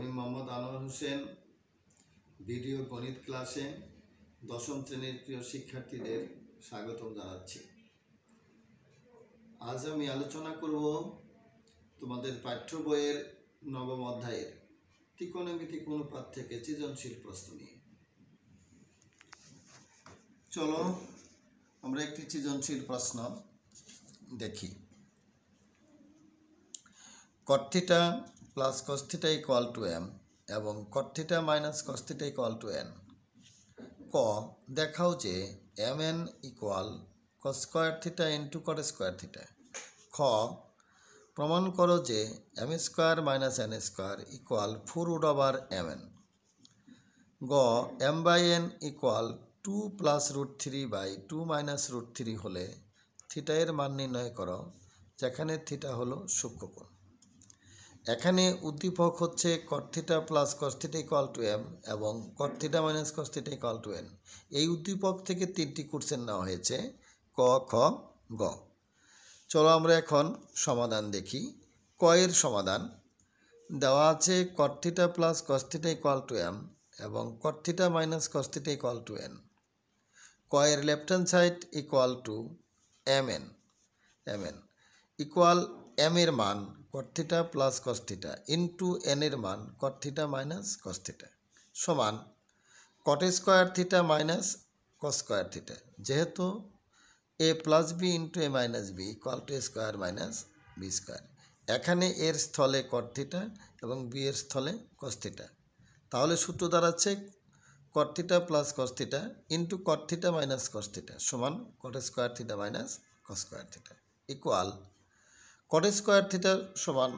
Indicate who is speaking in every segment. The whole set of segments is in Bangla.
Speaker 1: আমি মোহাম্মদ আনোয়ার হোসেন ভিডিও গণিত ক্লাসে দশম শ্রেণীর প্রিয় শিক্ষার্থীদের স্বাগতম জানাচ্ছি আজ আমি আলোচনা করব তোমাদের পাঠ্য বইয়ের নবম অধ্যায়ের ত্রিকোণমিতি ত্রিকোণমিতিক অনুপাত থেকে সৃজনশীল প্রশ্ন নিয়ে চলো আমরা একটি সৃজনশীল প্রশ্ন দেখি কর্তৃটা plus cos theta equal to M এবং cot theta minus cos theta equal to N ক দেখাও যে এম এন ক square theta into cot square theta খ প্রমাণ করো যে M square minus N square equal four উড ওভার এম এন গ M by N equal to plus root three by two minus root three হলে থিটা এর মান নির্ণয় করো যেখানে থিটা হলো সূক্ষ্মকোণ এখানে উদ্দীপক হচ্ছে cot theta plus cot theta equal to M এবং cot theta minus cot theta equal to N এই উদ্দীপক থেকে তিনটি কোর্সের নেওয়া হয়েছে ক খ গ চলো আমরা এখন সমাধান দেখি ক এর সমাধান দেওয়া আছে cot theta plus cos theta equal to M এবং cot theta minus cos theta equal to N কয়ের left hand side equal to M N M N equal M এর মান কর্থিটা প্লাস কস্থিটা ইন্টু এনের মান কর্থিটা মাইনাস কস্থিটা সমান cot square theta minus cos square theta যেহেতু A plus B into A minus B equal to square minus B square এখানে এর স্থলে কর্থিটা এবং বি এর স্থলে কস্থিটা তাহলে সূত্র দাঁড়াচ্ছে cot theta plus cos theta into cot theta minus cos theta সমান cot square theta minus cos theta equal cot square theta সমান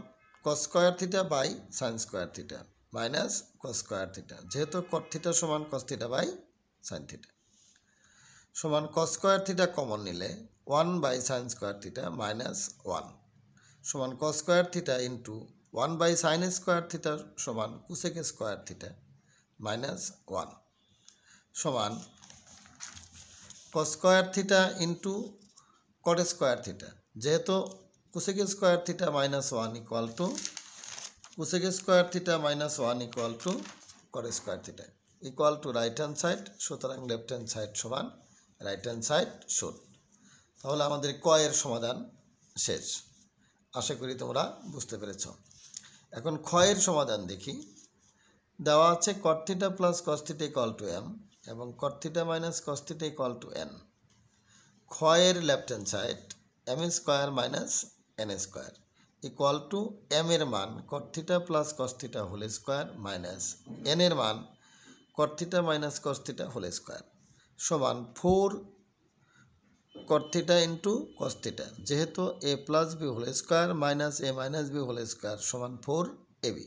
Speaker 1: cos square theta by sine square theta minus cos square theta যেহেতু কট থিটা সমান cos theta by sine theta সমান কস স্কোয়ার থিটা কমন নিলে one by sine square theta minus one সমান cos square theta into one by sine square theta সমান cosec square theta minus one সমান cos square theta into cot square theta যেহেতু cosec square theta minus one equal to cosec square theta minus one equal to cot square theta equal to right hand side সুতরাং লেফট হ্যান্ড সাইড সমান রাইট হ্যান্ড সাইড সুট তাহলে আমাদের কয়ের সমাধান শেষ আশা করি তোমরা বুঝতে পেরেছ এখন ক্ষয়ের সমাধান দেখি দেওয়া আছে cot theta plus cos theta equal to M এবং cot theta minus cos theta equal to N ক্ষয়ের left hand side M square minus N square equal to M এর মান cot theta plus cos theta whole square minus N এর মান cot theta minus cos theta whole square সমান ফোর কর্থিটা ইন্টু কস্থিটা যেহেতু A plus B whole square minus A minus B whole square সমান ফোর এ বি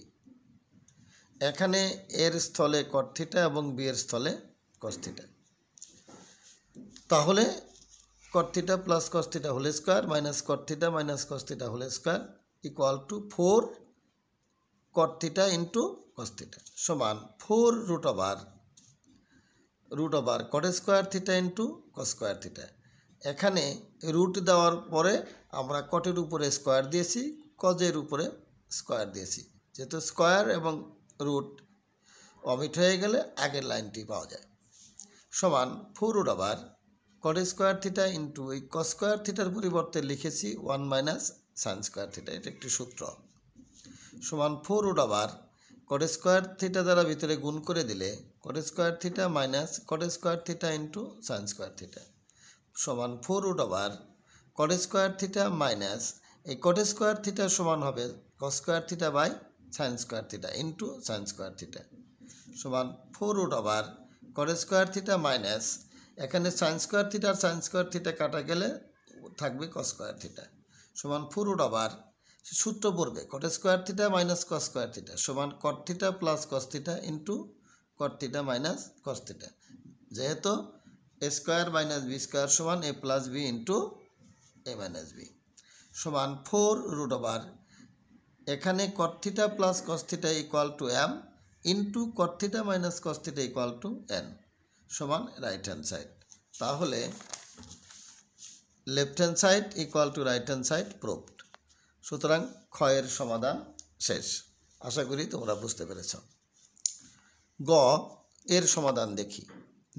Speaker 1: এখানে এর স্থলে কর্থিটা এবং বি এর স্থলে কস্থিটা তাহলে cot theta plus cos theta whole square minus cot theta minus cos theta whole square equal to four cot theta into cos theta সমান four root over root over cot square theta into cos square theta এখানে রুট দেওয়ার পরে আমরা কটের উপরে স্কোয়ার দিয়েছি কজের উপরে স্কোয়ার দিয়েছি যেহেতু স্কোয়ার এবং রুট অমিট হয়ে গেলে আগের লাইনটি পাওয়া যায় সমান four root over cot square theta into ওই কস স্কোয়ার থিটার পরিবর্তে লিখেছি one minus sine square theta এটা একটি সূত্র সমান ফোর রুট আবার কট স্কোয়ার থিটা দ্বারা ভিতরে গুণ করে দিলে cot square theta minus cot square theta into sine square theta সমান ফোর রুট আবার কট স্কোয়ার থিটা মাইনাস এই কট স্কোয়ার থিটা সমান হবে ক square theta by sine square theta into sine square theta সমান ফোর রুট আবার কট স্কোয়ার থিটা মাইনাস এখানে সাইন স্কোয়ার থিটা আর সাইন স্কোয়ার থিটা কাটা গেলে থাকবে কস স্কোয়ার থিটা সমান উড আবার সূত্র পড়বে cot square theta minus cos square theta সমান cot theta plus cos theta into cot theta minus cos theta যেহেতু A square minus B square সমান A plus B into A minus B সমান ফোর রুট ওভার এখানে cot theta plus cos theta equal to M into cot theta minus cos theta equal to N সমান রাইট হ্যান্ড সাইড তাহলে left hand side equal to right hand side proved সুতরাং ক্ষয়ের সমাধান শেষ আশা করি তোমরা বুঝতে পেরেছ গ এর সমাধান দেখি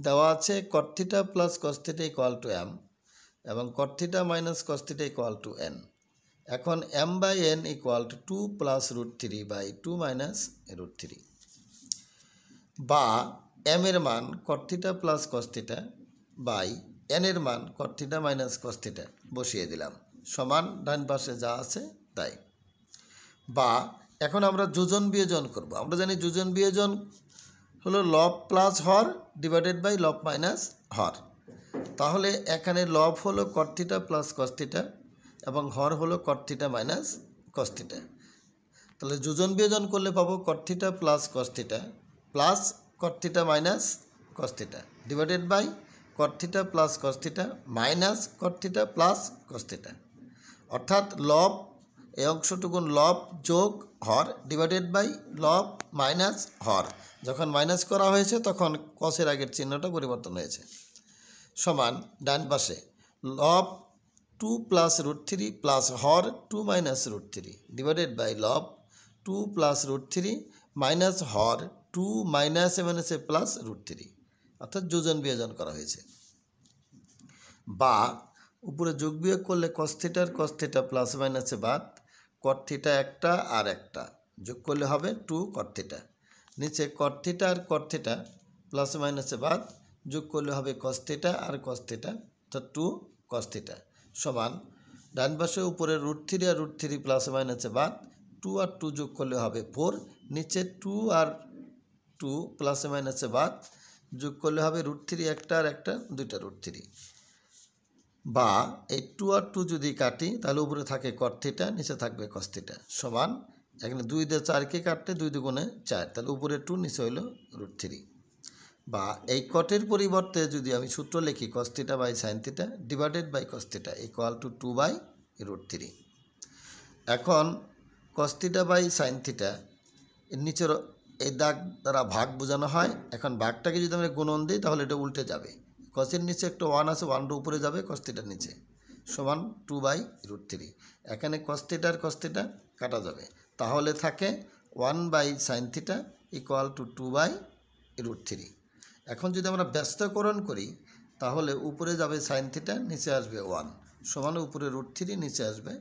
Speaker 1: দেওয়া আছে cot theta plus cos theta equal to M এবং cot theta minus cos theta equal to N এখন M by N equal to two plus root three by two minus root three বা এম এর মান cot theta plus cos theta by N এর মান কর্থিটা মাইনাস কস্থিটা বসিয়ে দিলাম সমান ডান পাশে যা আছে তাই বা এখন আমরা যোজন বিয়োজন করব আমরা জানি যোজন বিয়োজন হলো লব প্লাস হর ডিভাইডেড বাই লব মাইনাস হর তাহলে এখানে লব হলো কর্থিটা প্লাস কস্থিটা এবং হর হলো কর্থিটা মাইনাস কস্থিটা তাহলে যোজন বিয়োজন করলে পাবো cot theta plus cos theta plus cot minus cos divided by cot plus cos minus cot plus cos অর্থাৎ লব এই অংশটুকুন লব যোগ হর ডিভাইডেড বাই লব মাইনাস হর যখন মাইনাস করা হয়েছে তখন কসের আগের চিহ্নটা পরিবর্তন হয়েছে সমান ডান পাশে লব two plus root three plus হর two minus root three divided by লব two plus root three minus হর টু মাইনাস সেভেন এসে এ প্লাস রুট থ্রি অর্থাৎ যোজন বিয়োজন করা হয়েছে বা উপরে যোগ বিয়োগ করলে কস্থিটার কস্থিটা প্লাস মাইনাসে বাদ কর্থিটা একটা আর একটা যোগ করলে হবে টু কর্থিটা নিচে কর্থিটা আর কর্থিটা প্লাস মাইনাসে বাদ যোগ করলে হবে কস্থিটা আর কস্থিটা অর্থাৎ টু কস্থিটা সমান ডান পাশে উপরে রুট থ্রি আর রুট থ্রি প্লাস মাইনাসে বাদ টু আর টু যোগ করলে হবে ফোর নিচে টু আর টু প্লাসে মাইনাসে বাদ যোগ করলে হবে রুট থ্রি একটা আর একটা দুইটা রুট থ্রি বা এই টু আর টু যদি কাটি তাহলে উপরে থাকে কর্থিটা নিচে থাকবে কস্থিটা সমান এখানে দুই দিয়ে চারকে কাটতে দুই দুগুণে চার তাহলে উপরে টু নিচে হইল রুট থ্রি বা এই কটের পরিবর্তে যদি আমি সূত্র লিখি cos theta by sine theta divided by cos theta equal to two by root three এখন কস্তিটা বাই সাইনথিটা নিচের এই দাগ দ্বারা ভাগ বোঝানো হয় এখন ভাগটাকে যদি আমরা গুণন দিই তাহলে এটা উল্টে যাবে কসের নিচে একটা ওয়ান আছে ওয়ানটা উপরে যাবে কস্তিটার নিচে সমান টু বাই রুট থ্রি এখানে কস্তিটার কস্তিটা কাটা যাবে তাহলে থাকে one by sine theta equal to two by root three এখন যদি আমরা ব্যস্তকরণ করি তাহলে উপরে যাবে সাইন থিটা নিচে আসবে ওয়ান সমান উপরে রুট থ্রি নিচে আসবে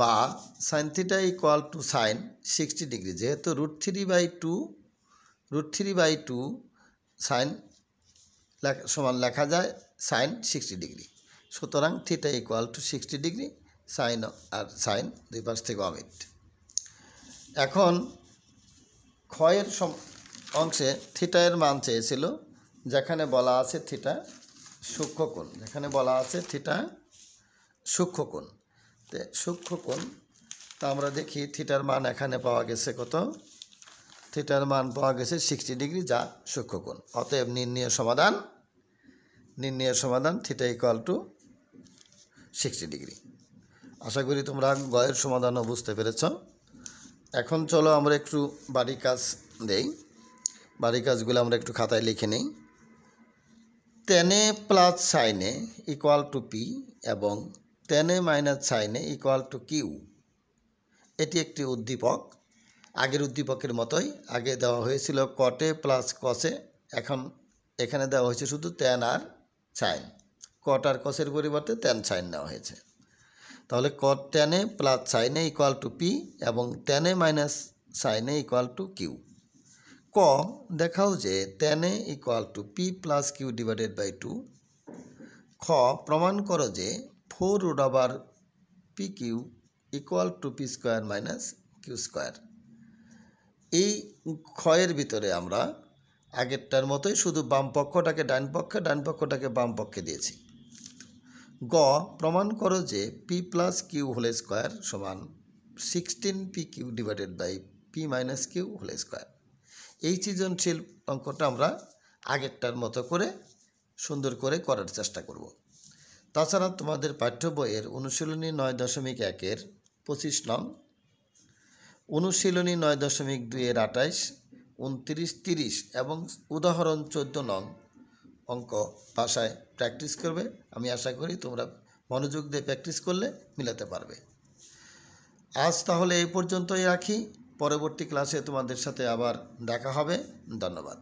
Speaker 1: বা sine theta equal to sine sixty degree যেহেতু root three by two root three by two sine সমান লেখা যায় সাইন সিক্সটি ডিগ্রি সুতরাং theta equal to sixty degree sine আর সাইন দুই পাশ থেকে অমিট এখন ক্ষয়ের অংশে থিটায়ের মান চেয়েছিল যেখানে বলা আছে থিটা সূক্ষ্মকোণ যেখানে বলা আছে থিটা সূক্ষ্মকোণ সূক্ষ্মকোণ তা আমরা দেখি থিটার মান এখানে পাওয়া গেছে কত থিটার মান পাওয়া গেছে সিক্সটি ডিগ্রি যা সূক্ষ্মকোণ অতএব নির্ণয় সমাধান নির্ণয় সমাধান theta equal to sixty degree আশা করি তোমরা গয়ের সমাধানও বুঝতে পেরেছ এখন চলো আমরা একটু বাড়ি কাজ দেই বাড়ি কাজগুলো আমরা একটু খাতায় লিখে নিই tan A plus sine A equal to P এবং tan A minus sine A equal to Q এটি একটি উদ্দীপক আগের উদ্দীপকের মতোই আগে দেওয়া হয়েছিল কটে প্লাস কসে এখন এখানে দেওয়া হয়েছে শুধু টেন আর সাইন কট আর কসের পরিবর্তে টেন সাইন নেওয়া হয়েছে তাহলে cot A plus sine A equal to P এবং tan A minus sine A equal to Q ক দেখাও যে tan A equal to P plus Q divided by two খ প্রমাণ করো যে 4 root over pq equal to p square minus q square এই ক্ষয়ের ভিতরে আমরা আগেরটার মতোই শুধু বাম পক্ষটাকে ডান পক্ষে ডান পক্ষটাকে বাম পক্ষে দিয়েছি গ প্রমাণ করো যে P plus Q whole square সমান sixteen P Q divided by P minus Q whole square এই সৃজনশীল অঙ্কটা আমরা আগেরটার মতো করে সুন্দর করে করার চেষ্টা করব তাছাড়া তোমাদের পাঠ্য বইয়ের অনুশীলনী নয় দশমিক একের পঁচিশ নং অনুশীলনী নয় দশমিক দুইয়ের আঠাইশ উনত্রিশ তিরিশ এবং উদাহরণ চোদ্দ নং অঙ্ক ভাষায় প্র্যাকটিস করবে আমি আশা করি তোমরা মনোযোগ দিয়ে প্র্যাকটিস করলে মিলাতে পারবে আজ তাহলে এই পর্যন্তই রাখি পরবর্তী ক্লাসে তোমাদের সাথে আবার দেখা হবে ধন্যবাদ